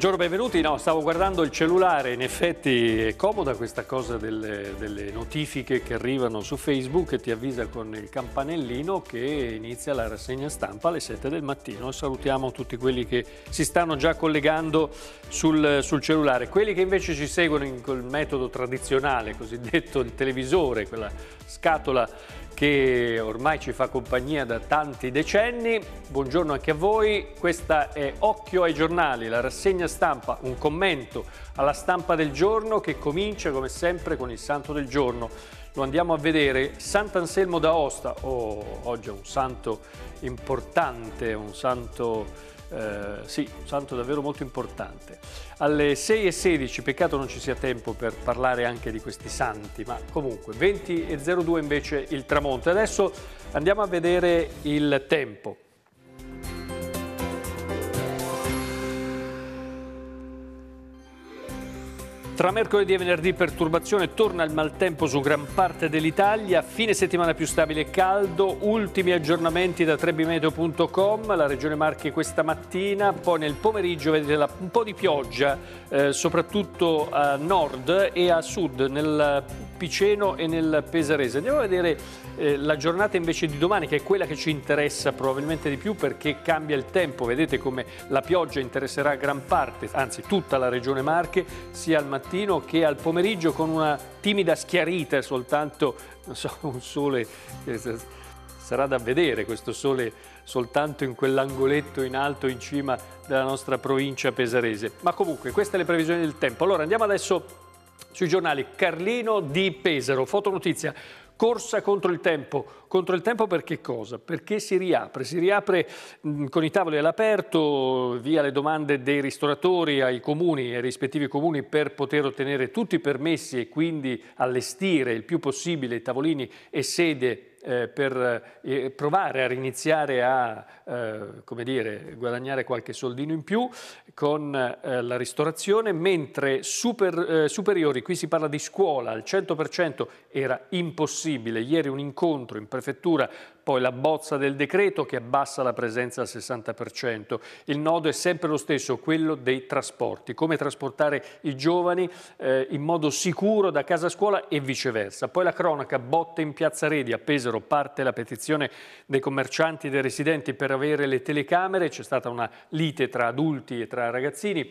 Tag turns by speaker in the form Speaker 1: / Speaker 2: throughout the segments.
Speaker 1: Buongiorno, benvenuti. No, stavo guardando il cellulare, in effetti è comoda questa cosa delle, delle, notifiche che arrivano su Facebook e ti avvisa con il campanellino che inizia la rassegna stampa alle 7 del mattino. Salutiamo tutti quelli che si stanno già collegando sul, sul cellulare. Quelli che invece ci seguono in quel metodo tradizionale, cosiddetto il televisore, quella scatola che ormai ci fa compagnia da tanti decenni. Buongiorno anche a voi, questa è Occhio ai giornali, la rassegna stampa, un commento alla stampa del giorno che comincia come sempre con il santo del giorno. Lo andiamo a vedere, Sant'Anselmo d'Aosta, oh, oggi è un santo importante, un santo eh, sì, un santo davvero molto importante. Alle 6.16, peccato non ci sia tempo per parlare anche di questi santi, ma comunque 20.02 invece il tramonto. Adesso andiamo a vedere il tempo. Tra mercoledì e venerdì perturbazione torna il maltempo su gran parte dell'Italia, fine settimana più stabile e caldo, ultimi aggiornamenti da trebimeteo.com, la regione Marche questa mattina, poi nel pomeriggio vedete un po' di pioggia, eh, soprattutto a nord e a sud, nel Piceno e nel Pesarese. Andiamo a vedere eh, la giornata invece di domani che è quella che ci interessa probabilmente di più perché cambia il tempo, vedete come la pioggia interesserà gran parte, anzi tutta la regione Marche, sia al mattino che al pomeriggio con una timida schiarita soltanto, non so, un sole... Eh, sarà da vedere questo sole soltanto in quell'angoletto in alto in cima della nostra provincia pesarese. Ma comunque queste le previsioni del tempo. Allora andiamo adesso sui giornali Carlino di Pesaro, fotonotizia, corsa contro il tempo. Contro il tempo per che cosa? Perché si riapre. Si riapre mm, con i tavoli all'aperto, via le domande dei ristoratori ai comuni, ai rispettivi comuni, per poter ottenere tutti i permessi e quindi allestire il più possibile tavolini e sede eh, per eh, provare a riniziare a eh, dire, guadagnare qualche soldino in più con eh, la ristorazione, mentre super, eh, superiori, qui si parla di scuola, al 100% era impossibile. Ieri un incontro in prefettura poi la bozza del decreto che abbassa la presenza al 60%. Il nodo è sempre lo stesso, quello dei trasporti. Come trasportare i giovani eh, in modo sicuro da casa a scuola e viceversa. Poi la cronaca, botte in Piazza Redi. A Pesaro parte la petizione dei commercianti e dei residenti per avere le telecamere. C'è stata una lite tra adulti e tra ragazzini.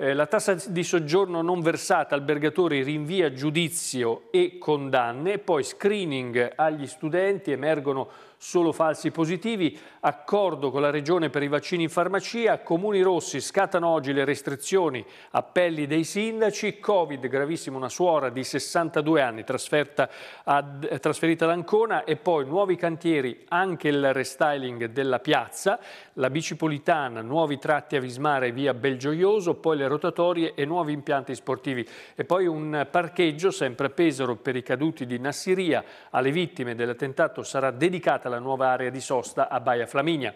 Speaker 1: Eh, la tassa di soggiorno non versata, albergatori rinvia giudizio e condanne, poi screening agli studenti, emergono solo falsi positivi, accordo con la Regione per i vaccini in farmacia, comuni rossi scattano oggi le restrizioni, appelli dei sindaci, Covid gravissimo una suora di 62 anni trasferta ad, trasferita ad Ancona e poi nuovi cantieri, anche il restyling della piazza, la bicipolitana, nuovi tratti a Vismare via Belgioioso, poi le rotatorie e nuovi impianti sportivi. E poi un parcheggio sempre a Pesaro per i caduti di Nassiria. Alle vittime dell'attentato sarà dedicata la nuova area di sosta a Baia Flaminia.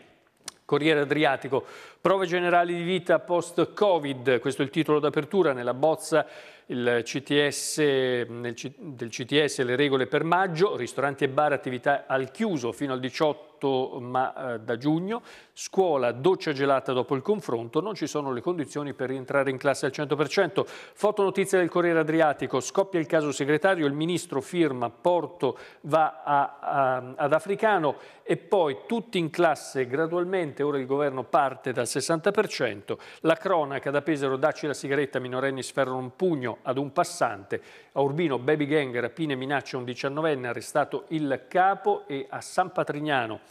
Speaker 1: Corriere Adriatico, prove generali di vita post-Covid, questo è il titolo d'apertura nella bozza CTS, nel, del CTS le regole per maggio, ristoranti e bar attività al chiuso fino al 18 18 ma, eh, da giugno, scuola, doccia gelata dopo il confronto, non ci sono le condizioni per rientrare in classe al 100%. Fotonotizia del Corriere Adriatico, scoppia il caso segretario, il ministro firma, Porto va a, a, ad Africano e poi tutti in classe gradualmente, ora il governo parte dal 60%, la cronaca da Pesaro, dacci la sigaretta, minorenni sferrano un pugno ad un passante, a Urbino baby gang, rapine minaccia un 19enne, arrestato il capo e a San Patrignano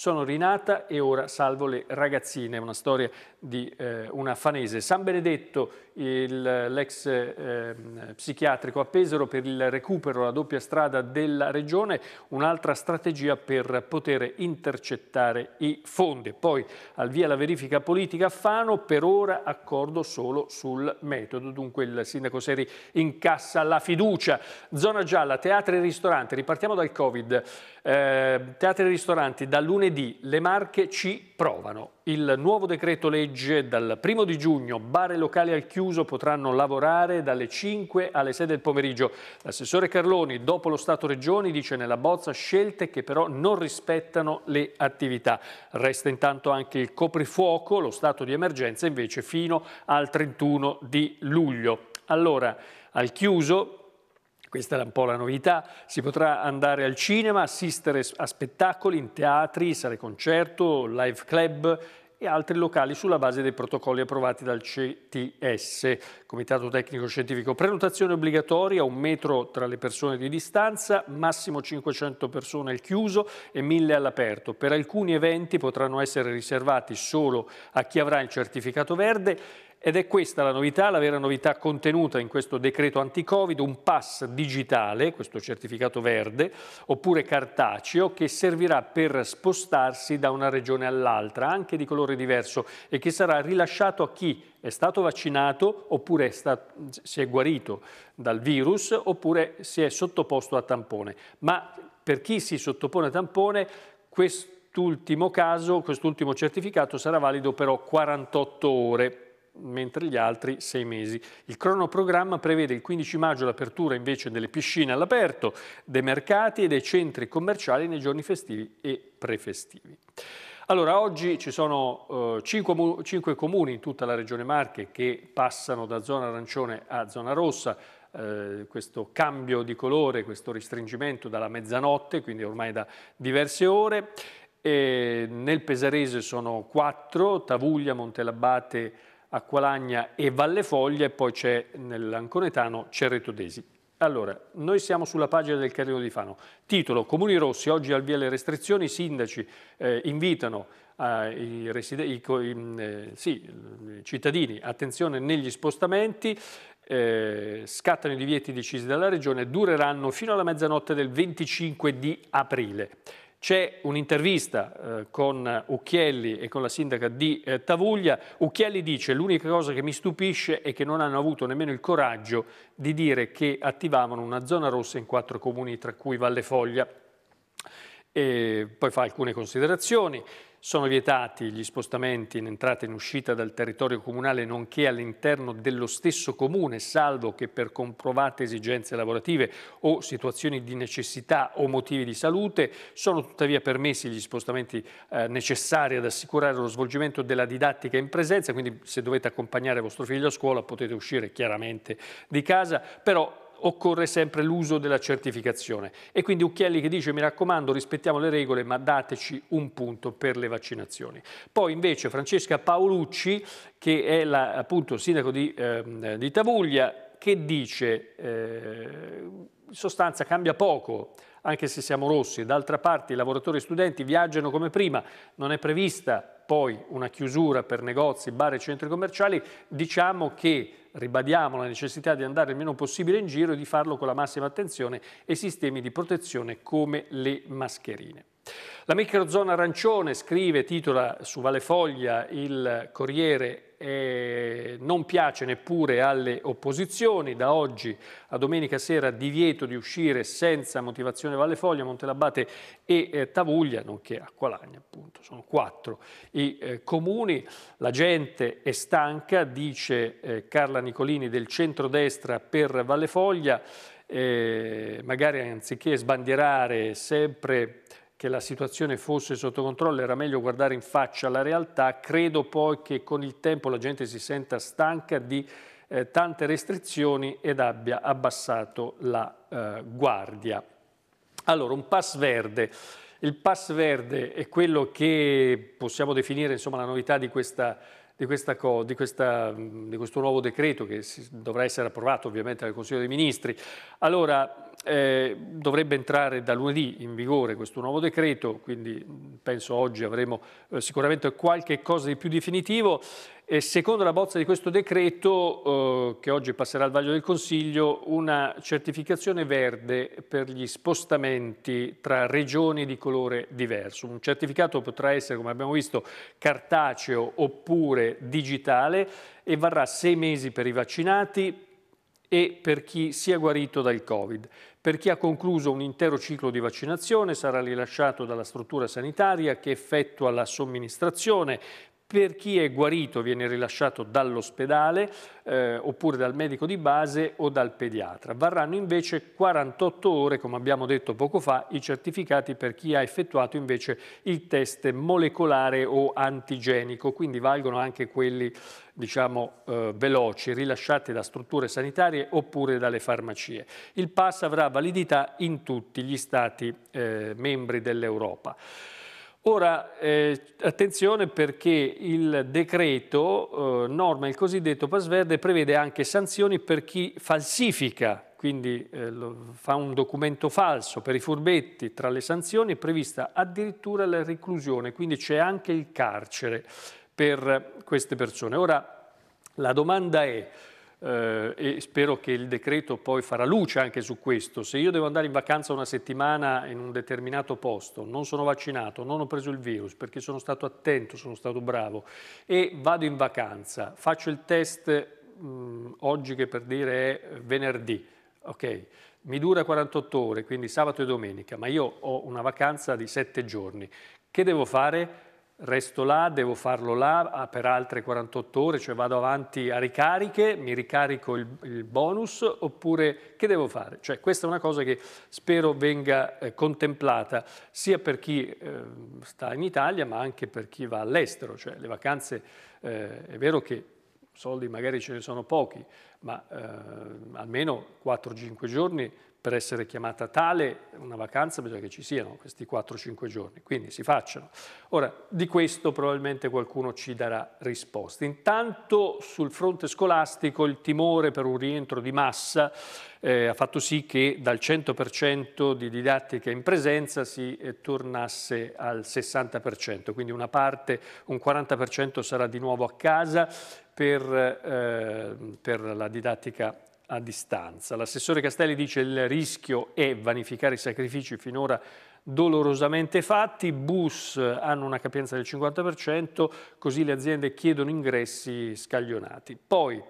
Speaker 1: Sono rinata e ora salvo le ragazzine, una storia di eh, una fanese. San Benedetto, l'ex eh, psichiatrico a Pesaro per il recupero, la doppia strada della regione, un'altra strategia per poter intercettare i fondi. Poi al via la verifica politica a Fano, per ora accordo solo sul metodo. Dunque il sindaco Seri incassa la fiducia. Zona gialla, teatri e ristoranti, ripartiamo dal Covid. Eh, teatri e ristoranti da lunedì lunedì le Marche ci provano. Il nuovo decreto legge dal primo di giugno, bar e locali al chiuso potranno lavorare dalle 5 alle 6 del pomeriggio. L'assessore Carloni, dopo lo Stato Regioni, dice nella bozza scelte che però non rispettano le attività. Resta intanto anche il coprifuoco, lo stato di emergenza invece fino al 31 di luglio. Allora, al chiuso questa era un po' la novità. Si potrà andare al cinema, assistere a spettacoli in teatri, sale concerto, live club e altri locali sulla base dei protocolli approvati dal CTS, Comitato Tecnico Scientifico. Prenotazione obbligatoria, un metro tra le persone di distanza, massimo 500 persone al chiuso e 1000 all'aperto. Per alcuni eventi potranno essere riservati solo a chi avrà il certificato verde ed è questa la novità, la vera novità contenuta in questo decreto anti-Covid, un pass digitale, questo certificato verde, oppure cartaceo, che servirà per spostarsi da una regione all'altra, anche di colore diverso, e che sarà rilasciato a chi è stato vaccinato oppure è stato, si è guarito dal virus oppure si è sottoposto a tampone. Ma per chi si sottopone a tampone, quest'ultimo caso, quest'ultimo certificato sarà valido però 48 ore mentre gli altri sei mesi. Il cronoprogramma prevede il 15 maggio l'apertura invece delle piscine all'aperto, dei mercati e dei centri commerciali nei giorni festivi e prefestivi. Allora, oggi ci sono eh, 5, comuni in tutta la regione Marche che passano da zona arancione a zona rossa, eh, questo cambio di colore, questo restringimento dalla mezzanotte, quindi ormai da diverse ore. E nel Pesarese sono quattro, Tavuglia, Montelabate, Acqualagna e Vallefoglia e poi c'è nell'Anconetano Cerreto Desi. Allora, noi siamo sulla pagina del Carino di Fano. Titolo, Comuni Rossi, oggi al via le restrizioni, i sindaci eh, invitano eh, i, i, i mm, eh, sì, cittadini, attenzione negli spostamenti, eh, scattano i divieti decisi dalla Regione, dureranno fino alla mezzanotte del 25 di aprile. C'è un'intervista eh, con Ucchielli e con la sindaca di eh, Tavuglia. Ucchielli dice l'unica cosa che mi stupisce è che non hanno avuto nemmeno il coraggio di dire che attivavano una zona rossa in quattro comuni, tra cui Valle Foglia. E poi fa alcune considerazioni. Sono vietati gli spostamenti in entrata e in uscita dal territorio comunale nonché all'interno dello stesso comune, salvo che per comprovate esigenze lavorative o situazioni di necessità o motivi di salute. Sono tuttavia permessi gli spostamenti eh, necessari ad assicurare lo svolgimento della didattica in presenza, quindi se dovete accompagnare vostro figlio a scuola potete uscire chiaramente di casa, però occorre sempre l'uso della certificazione. E quindi Ucchielli che dice mi raccomando rispettiamo le regole ma dateci un punto per le vaccinazioni. Poi invece Francesca Paolucci che è la, appunto sindaco di, eh, di, Tavuglia che dice eh, in sostanza cambia poco anche se siamo rossi. D'altra parte i lavoratori e studenti viaggiano come prima, non è prevista poi una chiusura per negozi, bar e centri commerciali. Diciamo che ribadiamo la necessità di andare il meno possibile in giro e di farlo con la massima attenzione e sistemi di protezione come le mascherine. La microzona arancione, scrive, titola su Valefoglia il Corriere eh, non piace neppure alle opposizioni, da oggi a domenica sera divieto di uscire senza motivazione Valle Vallefoglia, Montelabate e eh, Tavuglia, nonché a Qualagna, appunto, sono quattro i eh, comuni, la gente è stanca, dice eh, Carla Nicolini del centrodestra per Valle Vallefoglia, eh, magari anziché sbandierare sempre che la situazione fosse sotto controllo, era meglio guardare in faccia la realtà. Credo poi che con il tempo la gente si senta stanca di eh, tante restrizioni ed abbia abbassato la eh, guardia. Allora, un pass verde. Il pass verde è quello che possiamo definire insomma, la novità di questa di, questa, di, questa, di, questo nuovo decreto che dovrà essere approvato ovviamente dal Consiglio dei Ministri. Allora, eh, dovrebbe entrare da lunedì in vigore questo nuovo decreto, quindi mm, penso oggi avremo eh, sicuramente qualche cosa di più definitivo e secondo la bozza di questo decreto, eh, che oggi passerà al vaglio del Consiglio, una certificazione verde per gli spostamenti tra regioni di colore diverso. Un certificato potrà essere, come abbiamo visto, cartaceo oppure digitale e varrà sei mesi per i vaccinati e per chi sia guarito dal Covid. Per chi ha concluso un intero ciclo di vaccinazione sarà rilasciato dalla struttura sanitaria che effettua la somministrazione, per chi è guarito viene rilasciato dall'ospedale eh, oppure dal medico di base o dal pediatra. Varranno invece 48 ore, come abbiamo detto poco fa, i certificati per chi ha effettuato invece il test molecolare o antigenico, quindi valgono anche quelli diciamo, eh, veloci rilasciati da strutture sanitarie oppure dalle farmacie. Il pass avrà validità in tutti gli Stati eh, membri dell'Europa. Ora, eh, attenzione perché il decreto eh, norma il cosiddetto Pasverde prevede anche sanzioni per chi falsifica, quindi eh, lo, fa un documento falso per i furbetti. Tra le sanzioni è prevista addirittura la reclusione, quindi c'è anche il carcere per queste persone. Ora, la domanda è eh, e spero che il decreto poi farà luce anche su questo. Se io devo andare in vacanza una settimana in un determinato posto, non sono vaccinato, non ho preso il virus perché sono stato attento, sono stato bravo e vado in vacanza, faccio il test mh, mm, oggi che per dire è venerdì, ok? mi dura 48 ore, quindi sabato e domenica, ma io ho una vacanza di 7 giorni. Che devo fare? resto là, devo farlo là ah, per altre 48 ore, cioè vado avanti a ricariche, mi ricarico il, il bonus oppure che devo fare? Cioè, questa è una cosa che spero venga eh, contemplata sia per chi eh, sta in Italia ma anche per chi va all'estero, cioè le vacanze eh, è vero che soldi magari ce ne sono pochi, ma ehm, almeno 4-5 giorni per essere chiamata tale una vacanza bisogna che ci siano questi 4-5 giorni, quindi si facciano. Ora, di questo probabilmente qualcuno ci darà risposte. Intanto sul fronte scolastico il timore per un rientro di massa eh, ha fatto sì che dal 100% di didattica in presenza si eh, tornasse al 60%, quindi una parte, un 40% sarà di nuovo a casa per, eh, per la didattica a distanza. L'assessore Castelli dice che il rischio è vanificare i sacrifici finora dolorosamente fatti, bus hanno una capienza del 50%, così le aziende chiedono ingressi scaglionati. Poi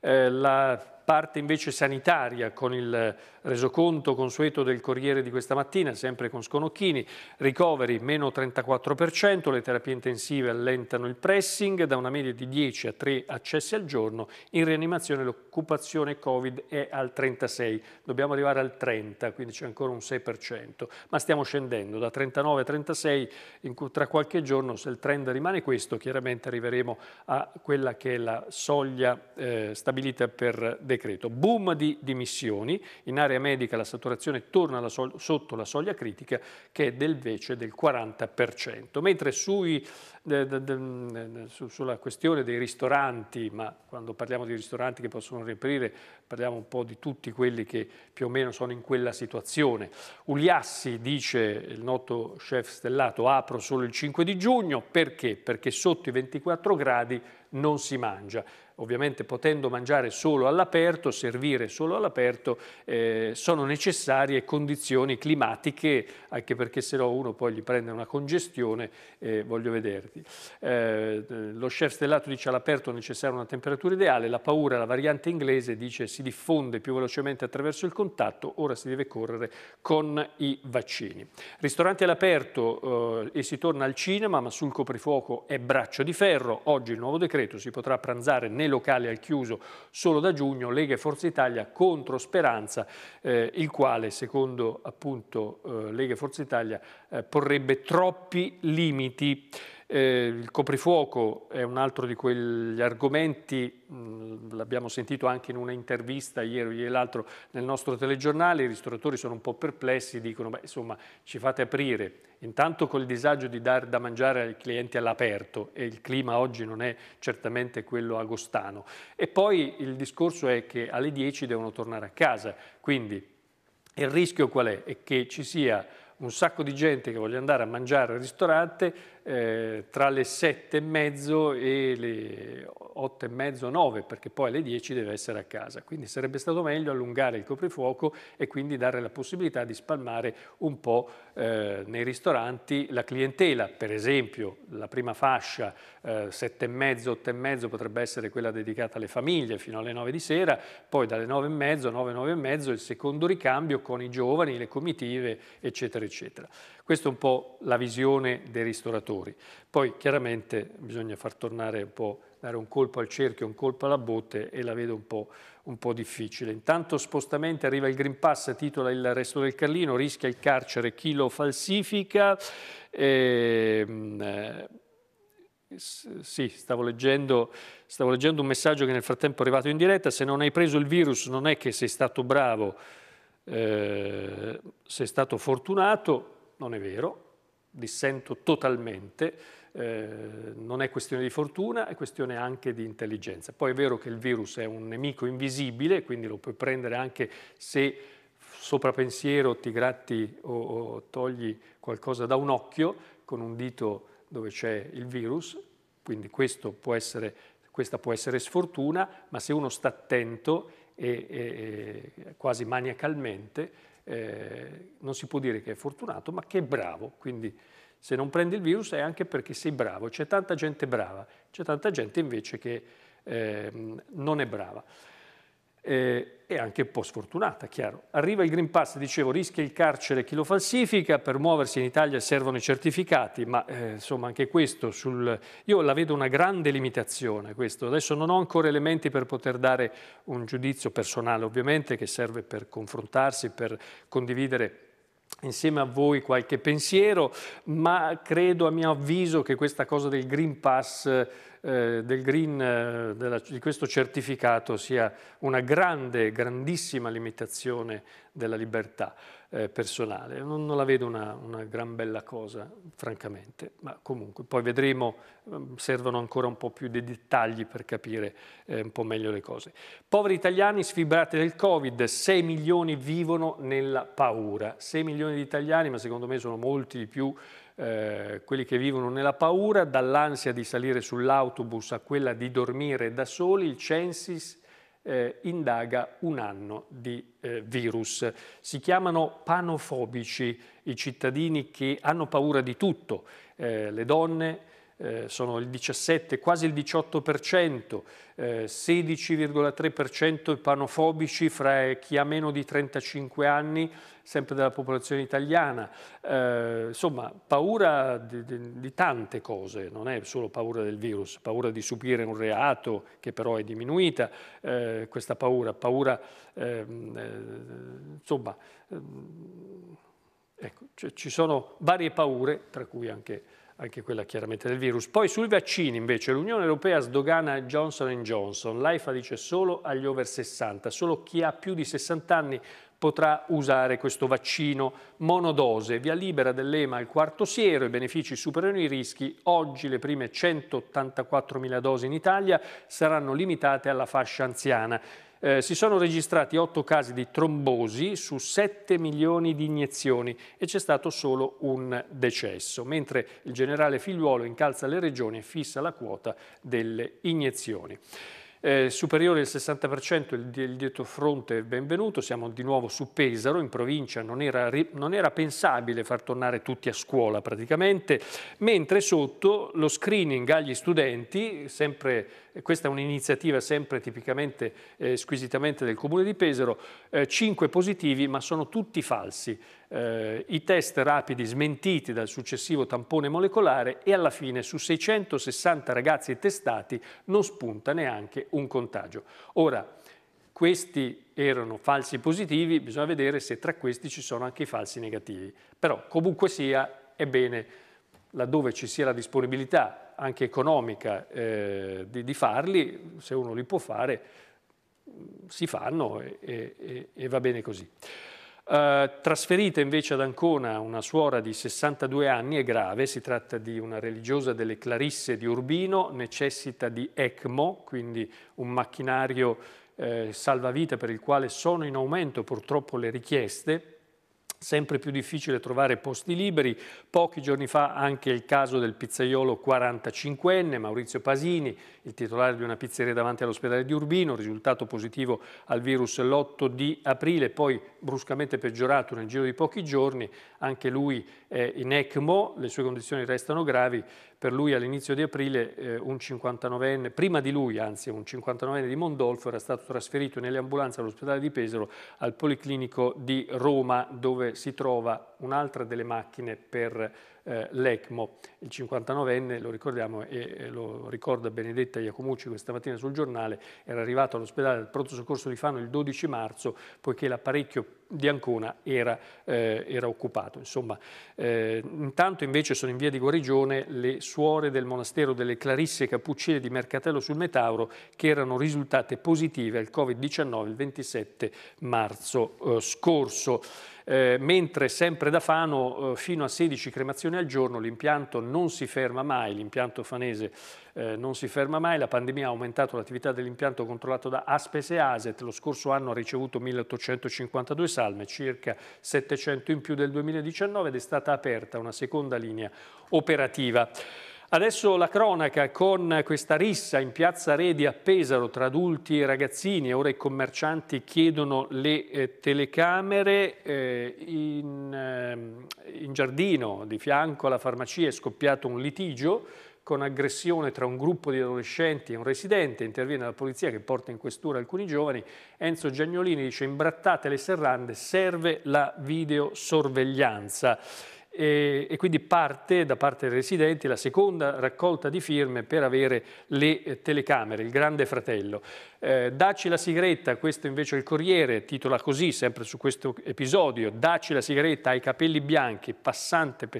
Speaker 1: eh, la parte invece sanitaria con il resoconto consueto del Corriere di questa mattina, sempre con Sconocchini, ricoveri meno 34%, le terapie intensive allentano il pressing, da una media di 10 a 3 accessi al giorno, in rianimazione l'occupazione Covid è al 36%, dobbiamo arrivare al 30%, quindi c'è ancora un 6%, ma stiamo scendendo da 39 a 36, in, tra qualche giorno se il trend rimane questo chiaramente arriveremo a quella che è la soglia eh, stabilita per decreto. Boom di dimissioni in area nell'area medica la saturazione torna alla sotto la soglia critica che è del vece del 40%, mentre sui, de, de, de, su, sulla questione dei ristoranti, ma quando parliamo di ristoranti che possono riaprire parliamo un po' di tutti quelli che più o meno sono in quella situazione. Uliassi dice, il noto chef stellato, apro solo il 5 di giugno, perché? Perché sotto i 24 gradi non si mangia ovviamente potendo mangiare solo all'aperto, servire solo all'aperto, eh, sono necessarie condizioni climatiche, anche perché se no uno poi gli prende una congestione, eh, voglio vederti. Eh, lo chef stellato dice all'aperto è necessaria una temperatura ideale, la paura, la variante inglese dice si diffonde più velocemente attraverso il contatto, ora si deve correre con i vaccini. Ristoranti all'aperto eh, e si torna al cinema, ma sul coprifuoco è braccio di ferro, oggi il nuovo decreto si potrà pranzare nel locali al chiuso solo da giugno, Lega e Forza Italia contro Speranza, eh, il quale secondo appunto eh, Lega e Forza Italia eh, porrebbe troppi limiti. Eh, il coprifuoco è un altro di quegli argomenti, l'abbiamo sentito anche in un'intervista ieri o ieri l'altro nel nostro telegiornale, i ristoratori sono un po' perplessi, dicono beh, insomma ci fate aprire, intanto col disagio di dare da mangiare ai clienti all'aperto e il clima oggi non è certamente quello agostano. E poi il discorso è che alle 10 devono tornare a casa, quindi il rischio qual è? È che ci sia un sacco di gente che voglia andare a mangiare al ristorante eh, tra le sette e mezzo e le otto e mezzo, nove, perché poi alle dieci deve essere a casa. Quindi sarebbe stato meglio allungare il coprifuoco e quindi dare la possibilità di spalmare un po' eh, nei ristoranti la clientela. Per esempio la prima fascia eh, e mezzo, otto e mezzo potrebbe essere quella dedicata alle famiglie fino alle nove di sera, poi dalle nove e mezzo, nove, nove e mezzo il secondo ricambio con i giovani, le comitive, eccetera, eccetera eccetera. Questa è un po' la visione dei ristoratori. Poi chiaramente bisogna far tornare un po', dare un colpo al cerchio, un colpo alla botte e la vedo un po', un po difficile. Intanto spostamenti, arriva il Green Pass, titola il resto del Carlino, rischia il carcere chi lo falsifica. E, ehm, eh, sì, stavo leggendo, stavo leggendo, un messaggio che nel frattempo è arrivato in diretta, se non hai preso il virus non è che sei stato bravo, eh, sei stato fortunato, non è vero, dissento totalmente, eh, non è questione di fortuna, è questione anche di intelligenza. Poi è vero che il virus è un nemico invisibile, quindi lo puoi prendere anche se sopra pensiero ti gratti o, o togli qualcosa da un occhio con un dito dove c'è il virus, quindi può essere, questa può essere sfortuna, ma se uno sta attento e, e, e quasi maniacalmente eh, non si può dire che è fortunato, ma che è bravo. Quindi se non prendi il virus è anche perché sei bravo. C'è tanta gente brava, c'è tanta gente invece che eh, non è brava eh, e anche un po' sfortunata, chiaro. Arriva il Green Pass, dicevo, rischia il carcere chi lo falsifica, per muoversi in Italia servono i certificati, ma eh, insomma anche questo, sul... io la vedo una grande limitazione questo. Adesso non ho ancora elementi per poter dare un giudizio personale, ovviamente, che serve per confrontarsi, per condividere insieme a voi qualche pensiero, ma credo a mio avviso che questa cosa del Green Pass, eh, del green, eh, della, di questo certificato sia una grande, grandissima limitazione della libertà eh, personale. Non, non, la vedo una, una, gran bella cosa, francamente, ma comunque poi vedremo, ehm, servono ancora un po' più dei dettagli per capire eh, un po' meglio le cose. Poveri italiani sfibrati del Covid, 6 milioni vivono nella paura. 6 milioni di italiani, ma secondo me sono molti di più eh, quelli che vivono nella paura, dall'ansia di salire sull'autobus a quella di dormire da soli, il Censis eh, indaga un anno di eh, virus. Si chiamano panofobici i cittadini che hanno paura di tutto, eh, le donne, eh, sono il 17, quasi il 18%, eh, 16,3% panofobici fra chi ha meno di 35 anni, sempre della popolazione italiana. Eh, insomma, paura di, di, di, tante cose, non è solo paura del virus, paura di subire un reato, che però è diminuita eh, questa paura, paura, ehm, eh, insomma, ehm, ecco, cioè ci sono varie paure, tra cui anche anche quella chiaramente del virus. Poi sui vaccini invece l'Unione Europea sdogana Johnson Johnson, l'AIFA dice solo agli over 60, solo chi ha più di 60 anni potrà usare questo vaccino monodose. Via libera dell'EMA il quarto siero, i benefici superano i rischi. Oggi le prime 184.000 dosi in Italia saranno limitate alla fascia anziana. Eh, si sono registrati 8 casi di trombosi su 7 milioni di iniezioni e c'è stato solo un decesso, mentre il generale Figliuolo incalza le regioni e fissa la quota delle iniezioni. Eh, superiore al 60% il, il dietro fronte benvenuto, siamo di nuovo su Pesaro, in provincia non era, non era, pensabile far tornare tutti a scuola praticamente, mentre sotto lo screening agli studenti, sempre, eh, questa è un'iniziativa sempre tipicamente eh, squisitamente del comune di Pesaro, eh, 5 positivi ma sono tutti falsi, eh, i test rapidi smentiti dal successivo tampone molecolare e alla fine su 660 ragazzi testati non spunta neanche un contagio. Ora, questi erano falsi positivi, bisogna vedere se tra questi ci sono anche i falsi negativi. Però comunque sia, è bene, laddove ci sia la disponibilità anche economica eh, di, di, farli, se uno li può fare, si fanno e, e, e va bene così. Eh, trasferita invece ad Ancona una suora di 62 anni, è grave, si tratta di una religiosa delle Clarisse di Urbino, necessita di ECMO, quindi un macchinario eh, salvavita per il quale sono in aumento purtroppo le richieste, sempre più difficile trovare posti liberi. Pochi giorni fa anche il caso del pizzaiolo 45enne Maurizio Pasini, il titolare di una pizzeria davanti all'ospedale di Urbino, risultato positivo al virus l'8 di aprile, poi bruscamente peggiorato nel giro di pochi giorni, anche lui è in ECMO, le sue condizioni restano gravi per lui all'inizio di aprile eh, un 59enne, prima di lui anzi un 59enne di Mondolfo era stato trasferito nelle ambulanze all'ospedale di Pesaro al Policlinico di Roma dove si trova un'altra delle macchine per eh, l'ECMO. Il 59enne, lo ricordiamo e lo ricorda Benedetta Iacomucci questa mattina sul giornale, era arrivato all'ospedale del pronto soccorso di Fano il 12 marzo poiché l'apparecchio di Ancona era, eh, era occupato. Insomma, eh, intanto invece sono in via di guarigione le suore del monastero delle Clarisse Cappuccine di Mercatello sul Metauro che erano risultate positive al Covid-19 il 27 marzo eh, scorso eh, mentre sempre da Fano eh, fino a 16 cremazioni al giorno l'impianto non si ferma mai, l'impianto fanese eh, non si ferma mai, la pandemia ha aumentato l'attività dell'impianto controllato da Aspes e Aset, lo scorso anno ha ricevuto 1852 salme, circa 700 in più del 2019 ed è stata aperta una seconda linea operativa. Adesso la cronaca con questa rissa in piazza Redi a Pesaro tra adulti e ragazzini, ora i commercianti chiedono le eh, telecamere, eh, in, eh, in giardino di fianco alla farmacia è scoppiato un litigio con aggressione tra un gruppo di adolescenti e un residente, interviene la polizia che porta in questura alcuni giovani, Enzo Giagnolini dice imbrattate le serrande serve la videosorveglianza e, e, quindi parte da parte dei residenti la seconda raccolta di firme per avere le eh, telecamere, il grande fratello. Eh, Dacci la sigaretta, questo invece è il Corriere, titola così, sempre su questo episodio, Dacci la sigaretta ai capelli bianchi, passante per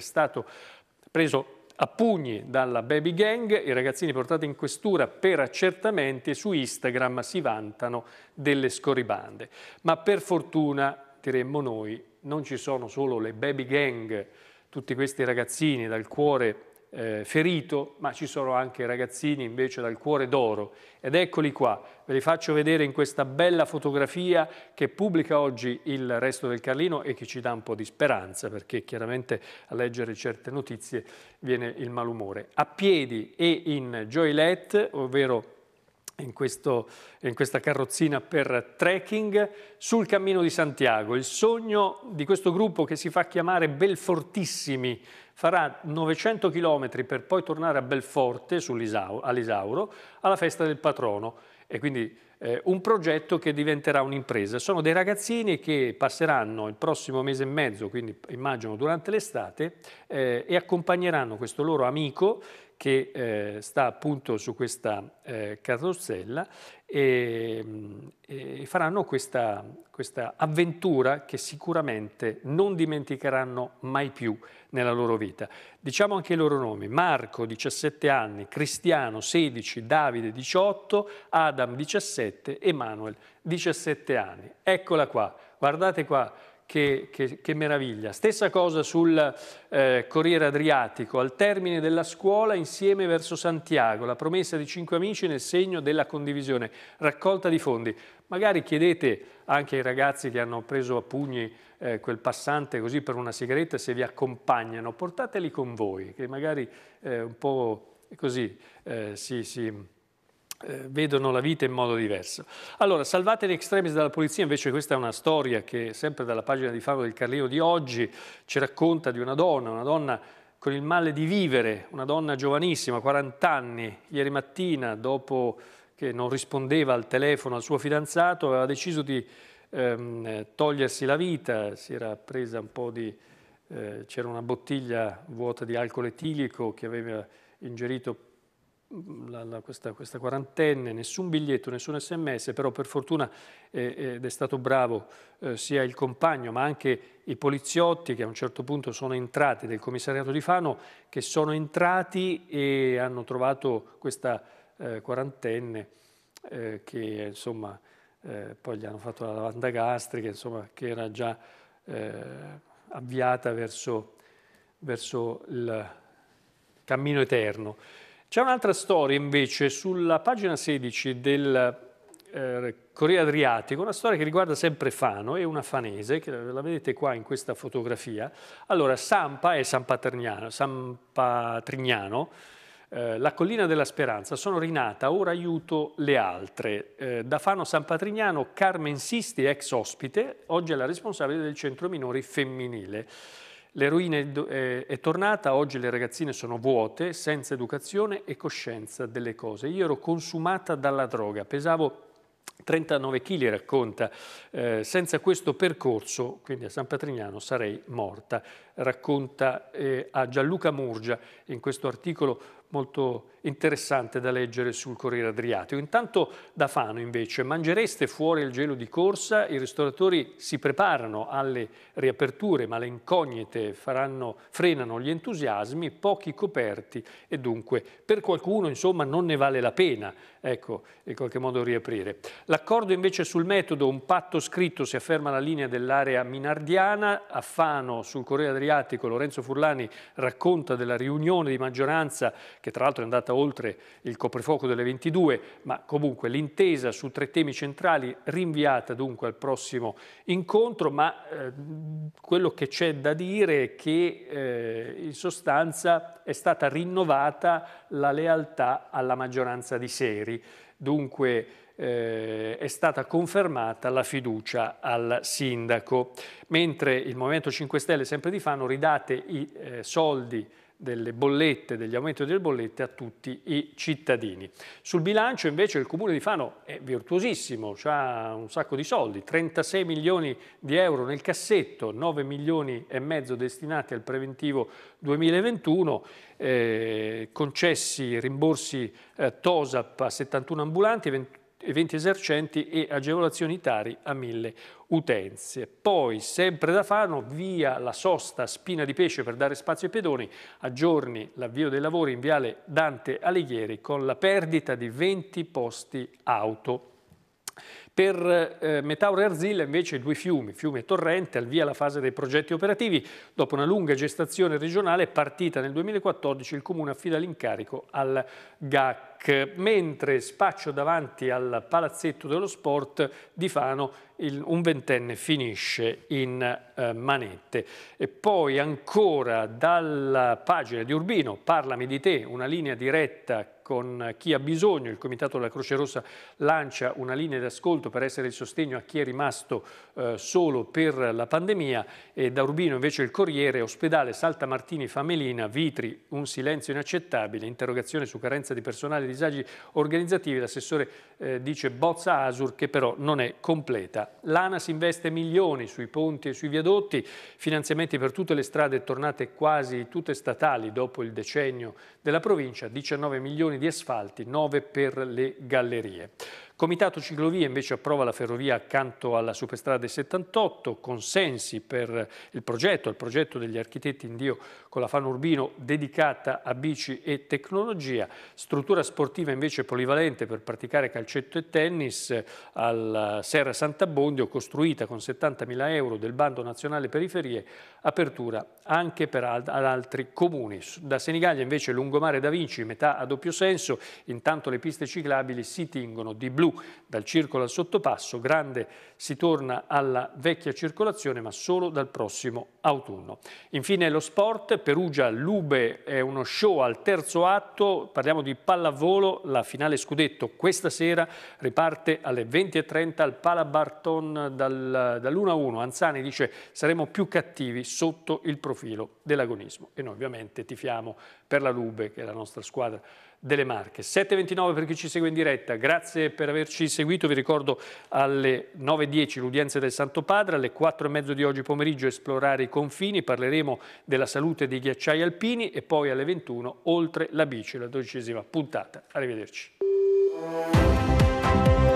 Speaker 1: preso a pugni dalla baby gang, i ragazzini portati in questura per accertamenti su Instagram si vantano delle scorribande. Ma per fortuna, diremmo noi, non ci sono solo le baby gang, tutti questi ragazzini dal cuore eh, ferito, ma ci sono anche ragazzini invece dal cuore d'oro. Ed eccoli qua, ve li faccio vedere in questa bella fotografia che pubblica oggi il Resto del Carlino e che ci dà un po' di speranza, perché chiaramente a leggere certe notizie viene il malumore. A piedi e in joylette, ovvero in, questo, in, questa carrozzina per trekking sul Cammino di Santiago. Il sogno di questo gruppo che si fa chiamare Belfortissimi farà 900 km per poi tornare a Belforte all'Isauro alla festa del patrono e quindi eh, un progetto che diventerà un'impresa. Sono dei ragazzini che passeranno il prossimo mese e mezzo, quindi immagino durante l'estate, eh, e accompagneranno questo loro amico che eh, sta appunto su questa eh, carrozzella e, mm, e faranno questa, questa, avventura che sicuramente non dimenticheranno mai più nella loro vita. Diciamo anche i loro nomi, Marco 17 anni, Cristiano 16, Davide 18, Adam 17, Emanuel 17 anni. Eccola qua, guardate qua che, che, che, meraviglia. Stessa cosa sul eh, Corriere Adriatico, al termine della scuola insieme verso Santiago, la promessa di cinque amici nel segno della condivisione, raccolta di fondi. Magari chiedete anche ai ragazzi che hanno preso a pugni eh, quel passante così per una sigaretta se vi accompagnano, portateli con voi, che magari eh, un po' così eh, si, si eh, vedono la vita in modo diverso. Allora, salvate gli extremis dalla polizia, invece questa è una storia che sempre dalla pagina di Fabio del Carlino di oggi ci racconta di una donna, una donna con il male di vivere, una donna giovanissima, 40 anni, ieri mattina dopo che non rispondeva al telefono al suo fidanzato, aveva deciso di ehm, togliersi la vita, si era presa un po' di... Eh, c'era una bottiglia vuota di alcol etilico che aveva ingerito la, la, questa, questa, quarantenne, nessun biglietto, nessun sms, però per fortuna eh, ed è stato bravo eh, sia il compagno ma anche i poliziotti che a un certo punto sono entrati del commissariato di Fano, che sono entrati e hanno trovato questa eh, quarantenne eh, che insomma eh, poi gli hanno fatto la lavanda gastrica, insomma che era già eh, avviata verso, verso il cammino eterno. C'è un'altra storia invece sulla pagina 16 del eh, Corriere Adriatico, una storia che riguarda sempre Fano e una fanese, che la vedete qua in questa fotografia. Allora, Sampa e San Patrignano, San Patrignano eh, la collina della speranza, sono rinata, ora aiuto le altre. Eh, da Fano San Patrignano, Carmen Sisti, ex ospite, oggi è la responsabile del centro minori femminile. L'eroina è tornata, oggi le ragazzine sono vuote, senza educazione e coscienza delle cose. Io ero consumata dalla droga, pesavo 39 kg, racconta, eh, senza questo percorso, quindi a San Patrignano, sarei morta. Racconta eh, a Gianluca Murgia in questo articolo molto interessante da leggere sul Corriere Adriatico. Intanto da Fano invece, mangereste fuori il gelo di corsa, i ristoratori si preparano alle riaperture ma le incognite faranno, frenano gli entusiasmi, pochi coperti e dunque per qualcuno insomma non ne vale la pena, ecco, in qualche modo riaprire. L'accordo invece sul metodo, un patto scritto, si afferma la linea dell'area minardiana, a Fano sul Corriere Adriatico Lorenzo Furlani racconta della riunione di maggioranza che tra l'altro è andata andata oltre il coprifuoco delle 22, ma comunque l'intesa su tre temi centrali rinviata dunque al prossimo incontro, ma eh, quello che c'è da dire è che eh, in sostanza è stata rinnovata la lealtà alla maggioranza di Seri, dunque eh, è stata confermata la fiducia al sindaco, mentre il Movimento 5 Stelle sempre di Fano ridate i eh, soldi delle bollette, degli aumenti delle bollette a tutti i cittadini. Sul bilancio invece il Comune di Fano è virtuosissimo, ha un sacco di soldi, 36 milioni di euro nel cassetto, 9 milioni e mezzo destinati al preventivo 2021, eh, concessi rimborsi eh, TOSAP a 71 ambulanti, 20 eventi esercenti e agevolazioni tari a mille utenze. Poi, sempre da Fano, via la sosta Spina di Pesce per dare spazio ai pedoni, aggiorni l'avvio dei lavori in viale Dante Alighieri con la perdita di 20 posti auto. Per eh, Metauro e Arzilla invece due fiumi, fiume e torrente, al via la fase dei progetti operativi. Dopo una lunga gestazione regionale partita nel 2014 il Comune affida l'incarico al GAC, mentre spaccio davanti al palazzetto dello sport di Fano il, un ventenne finisce in eh, manette. E poi ancora dalla pagina di Urbino, parlami di te, una linea diretta con chi ha bisogno. Il Comitato della Croce Rossa lancia una linea d'ascolto per essere il sostegno a chi è rimasto eh, solo per la pandemia e da Urbino invece il Corriere, ospedale Salta Martini Famelina, Vitri, un silenzio inaccettabile, interrogazione su carenza di personale e disagi organizzativi, l'assessore eh, dice bozza Asur che però non è completa. L'ANAS investe milioni sui ponti e sui viadotti, finanziamenti per tutte le strade tornate quasi tutte statali dopo il decennio della provincia, 19 milioni di asfalti, 9 per le gallerie. Comitato Ciclovie invece approva la ferrovia accanto alla superstrada 78, consensi per il progetto, il progetto degli architetti indio con la Fan Urbino dedicata a bici e tecnologia, struttura sportiva invece polivalente per praticare calcetto e tennis alla Serra Sant'Abbondio costruita con 70.000 euro del bando nazionale periferie, apertura anche per ad altri comuni. Da Senigallia invece lungomare da Vinci, metà a doppio senso, intanto le piste ciclabili si tingono di blu dal circolo al sottopasso, grande si torna alla vecchia circolazione ma solo dal prossimo autunno. Infine lo sport, Perugia Lube è uno show al terzo atto, parliamo di pallavolo, la finale scudetto questa sera riparte alle 20.30 al Palabarton dall'1-1. Anzani dice saremo più cattivi sotto il profilo profilo dell'agonismo. E noi ovviamente tifiamo per la Lube, che è la nostra squadra delle Marche. 7.29 per chi ci segue in diretta, grazie per averci seguito, vi ricordo alle 9.10 l'udienza del Santo Padre, alle 4.30 di oggi pomeriggio esplorare i confini, parleremo della salute dei ghiacciai alpini e poi alle 21 oltre la bici, la dodicesima puntata. Arrivederci.